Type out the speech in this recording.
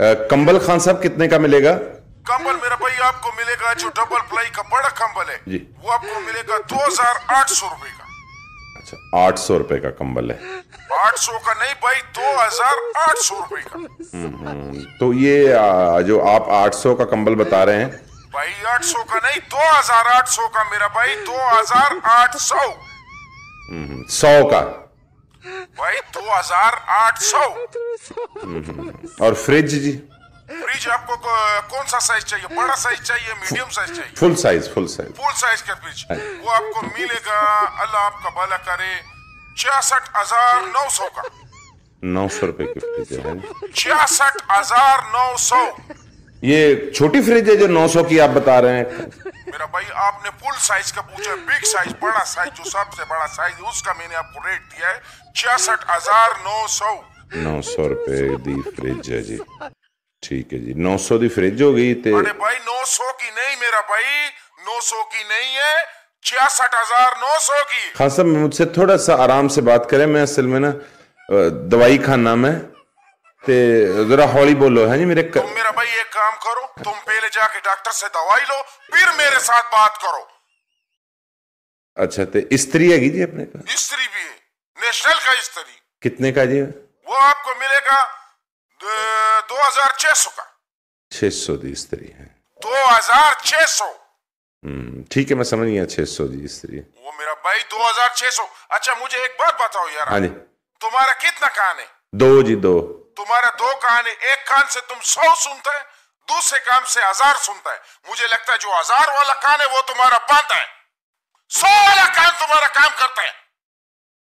कंबल खान साहब कितने का मिलेगा कंबल मेरा भाई आपको मिलेगा जो डबल प्लाई का बड़ा कंबल है जी वो आपको मिलेगा दो हजार आठ सौ रूपए का अच्छा आठ सौ रूपये का कंबल है आठ सौ का नहीं भाई दो हजार आठ सौ रूपये का हम्म, हम्म, तो ये जो आप आठ सौ का कंबल बता रहे हैं भाई आठ सौ का नहीं दो हजार आठ सौ का मेरा भाई दो हजार आठ सौ हम्म, सौ का भाई दो हजार आठ सौ हम्म। और फ्रिज जी फ्रिज आपको कौन सा साइज चाहिए बड़ा साइज चाहिए मीडियम साइज चाहिए full size full size full size का फ्रिज हाँ। वो आपको मिलेगा अल्लाह आपका भला करे छियासठ हजार नौ सौ का नौ सौ रुपए की फ्रिज है छियासठ हजार नौ सौ ये छोटी फ्रिज है जो 900 की आप बता रहे हैं मेरा भाई आपने फुल साइज का पूछा बिग साइज बड़ा साइज जो सबसे बड़ा साइज उसका मैंने आपको रेट दिया है छियासठ हजार नौ सौ नौ सौ रुपए दी फ्रिज है जी ठीक है जी नौ सौ दी फ्रिज हो गई थे अरे भाई सौ की नहीं मेरा भाई नौ सौ की नहीं है छियासठ हजार नौ सौ की खास मुझसे थोड़ा सा आराम से बात करें मैं असल में ना दवाई खाना मैं जरा हौली बोलो है हाँ जी मेरे कर... तुम मेरा भाई एक काम करो तुम पहले जाके डॉक्टर से दवाई लो फिर मेरे साथ बात करो अच्छा ते स्त्री है जी अपने स्त्री भी है नेशनल का स्त्री कितने का जी वो आपको मिलेगा दो हजार छह सौ का छह सौ दी स्त्री है दो हजार छह सौ हम्म, ठीक है मैं समझ गया छह सौ जी स्त्री वो मेरा भाई दो हजार छह सौ अच्छा मुझे एक बात बताओ यार हाँ जी तुम्हारा कितना कान है दो जी दो तुम्हारा दो कान है एक कान से तुम सौ सुनते हैं दूसरे कान से हजार सुनता है मुझे लगता है जो हजार वाला कान है वो तुम्हारा बंद है सौ वाला कान तुम्हारा काम करता है